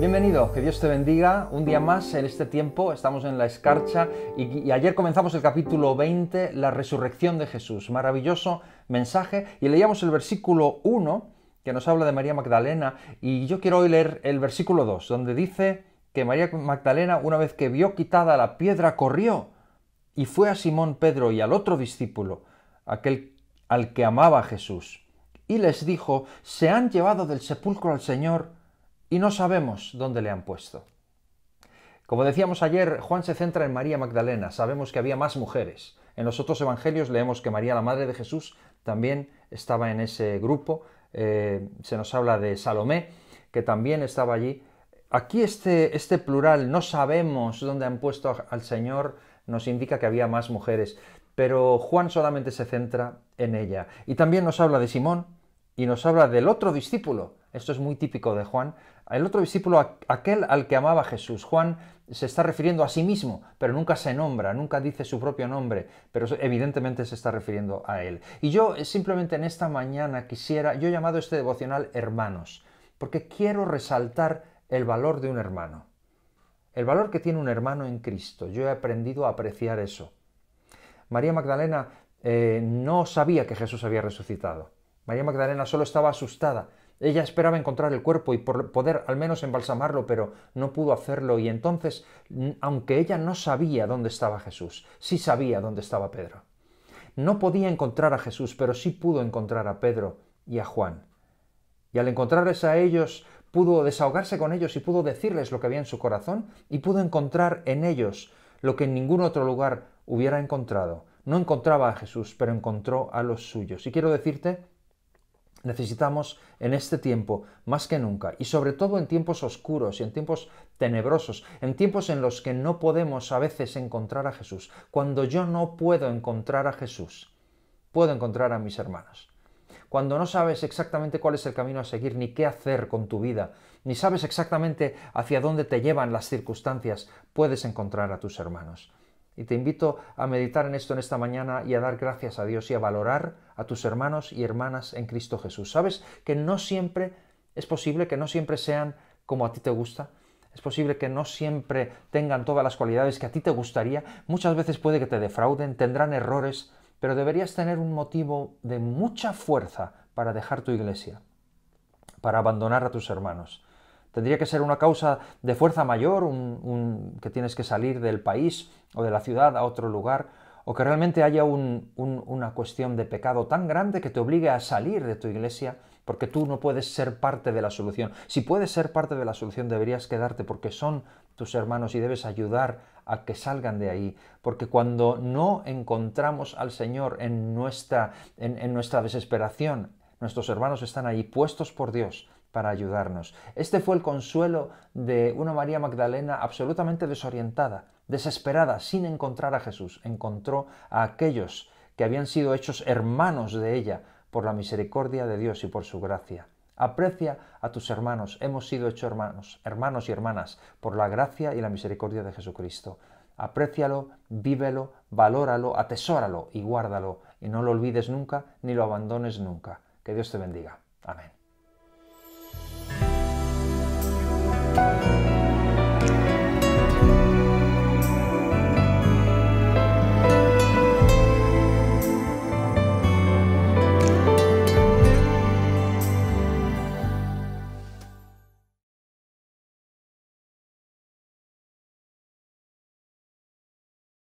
Bienvenido, que Dios te bendiga. Un día más en este tiempo, estamos en la escarcha y, ayer comenzamos el capítulo 20, la resurrección de Jesús. Maravilloso mensaje y leíamos el versículo 1 que nos habla de María Magdalena y yo quiero hoy leer el versículo 2 donde dice que María Magdalena una vez que vio quitada la piedra corrió y fue a Simón Pedro y al otro discípulo, aquel al que amaba Jesús, y les dijo, se han llevado del sepulcro al Señor y no sabemos dónde le han puesto. Como decíamos ayer, Juan se centra en María Magdalena. Sabemos que había más mujeres. En los otros evangelios leemos que María, la Madre de Jesús, también estaba en ese grupo. Eh, se nos habla de Salomé, que también estaba allí. Aquí este, este plural, no sabemos dónde han puesto al Señor, nos indica que había más mujeres, pero Juan solamente se centra en ella. Y también nos habla de Simón y nos habla del otro discípulo, esto es muy típico de Juan. El otro discípulo, aquel al que amaba Jesús. Juan se está refiriendo a sí mismo, pero nunca se nombra, nunca dice su propio nombre, pero evidentemente se está refiriendo a él. Y yo eh, simplemente en esta mañana quisiera, yo he llamado este devocional hermanos, porque quiero resaltar el valor de un hermano. El valor que tiene un hermano en Cristo. Yo he aprendido a apreciar eso. María Magdalena eh, no sabía que Jesús había resucitado. María Magdalena solo estaba asustada ella esperaba encontrar el cuerpo y por poder al menos embalsamarlo, pero no pudo hacerlo y entonces, aunque ella no sabía dónde estaba Jesús, sí sabía dónde estaba Pedro. No podía encontrar a Jesús, pero sí pudo encontrar a Pedro y a Juan. Y al encontrarles a ellos, pudo desahogarse con ellos y pudo decirles lo que había en su corazón y pudo encontrar en ellos lo que en ningún otro lugar hubiera encontrado. No encontraba a Jesús, pero encontró a los suyos. Y quiero decirte Necesitamos en este tiempo, más que nunca, y sobre todo en tiempos oscuros y en tiempos tenebrosos, en tiempos en los que no podemos a veces encontrar a Jesús, cuando yo no puedo encontrar a Jesús, puedo encontrar a mis hermanos. Cuando no sabes exactamente cuál es el camino a seguir, ni qué hacer con tu vida, ni sabes exactamente hacia dónde te llevan las circunstancias, puedes encontrar a tus hermanos. Y te invito a meditar en esto en esta mañana y a dar gracias a Dios y a valorar a tus hermanos y hermanas en Cristo Jesús. Sabes que no siempre es posible que no siempre sean como a ti te gusta. Es posible que no siempre tengan todas las cualidades que a ti te gustaría. Muchas veces puede que te defrauden, tendrán errores, pero deberías tener un motivo de mucha fuerza para dejar tu iglesia, para abandonar a tus hermanos, Tendría que ser una causa de fuerza mayor, que tienes que salir del país o de la ciudad a otro lugar, o que realmente haya una cuestión de pecado tan grande que te obligue a salir de tu iglesia porque tú no puedes ser parte de la solución. Si puedes ser parte de la solución, deberías quedarte porque son tus hermanos y debes ayudar a que salgan de ahí. Porque cuando no encontramos al Señor en nuestra, en nuestra desesperación, nuestros hermanos están ahí puestos por Dios para ayudarnos. Este fue el consuelo de una María Magdalena absolutamente desorientada, desesperada, sin encontrar a Jesús. Encontró a aquellos que habían sido hechos hermanos de ella por la misericordia de Dios y por su gracia. Aprecia a tus hermanos, hemos sido hechos hermanos, hermanos y hermanas, por la gracia y la misericordia de Jesucristo. Aprécialo, vívelo, valóralo, atesóralo y guárdalo, y no lo olvides nunca ni lo abandones nunca. Que Dios te bendiga. Amén. you